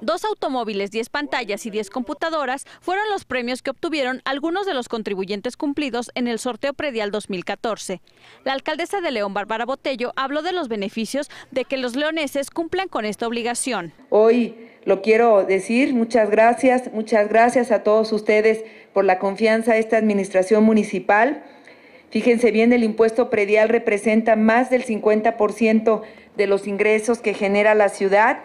Dos automóviles, 10 pantallas y 10 computadoras fueron los premios que obtuvieron algunos de los contribuyentes cumplidos en el sorteo predial 2014. La alcaldesa de León, Bárbara Botello, habló de los beneficios de que los leoneses cumplan con esta obligación. Hoy lo quiero decir, muchas gracias, muchas gracias a todos ustedes por la confianza de esta administración municipal. Fíjense bien, el impuesto predial representa más del 50% de los ingresos que genera la ciudad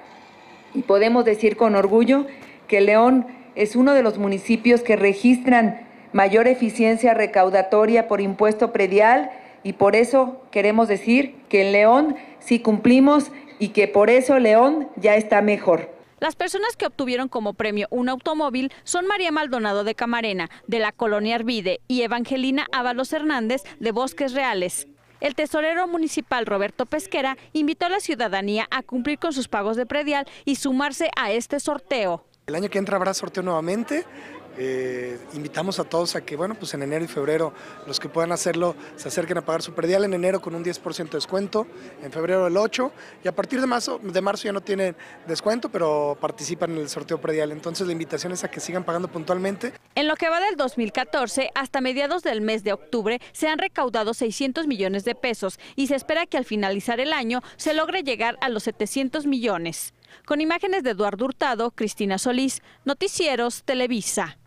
y podemos decir con orgullo que León es uno de los municipios que registran mayor eficiencia recaudatoria por impuesto predial y por eso queremos decir que en León sí cumplimos y que por eso León ya está mejor. Las personas que obtuvieron como premio un automóvil son María Maldonado de Camarena, de la colonia Arvide, y Evangelina Ábalos Hernández, de Bosques Reales. El tesorero municipal Roberto Pesquera invitó a la ciudadanía a cumplir con sus pagos de predial y sumarse a este sorteo. El año que entra habrá sorteo nuevamente, eh, invitamos a todos a que, bueno, pues en enero y febrero, los que puedan hacerlo, se acerquen a pagar su predial en enero con un 10% de descuento, en febrero el 8%, y a partir de marzo, de marzo ya no tienen descuento, pero participan en el sorteo predial. Entonces la invitación es a que sigan pagando puntualmente. En lo que va del 2014 hasta mediados del mes de octubre, se han recaudado 600 millones de pesos y se espera que al finalizar el año se logre llegar a los 700 millones. Con imágenes de Eduardo Hurtado, Cristina Solís, Noticieros, Televisa.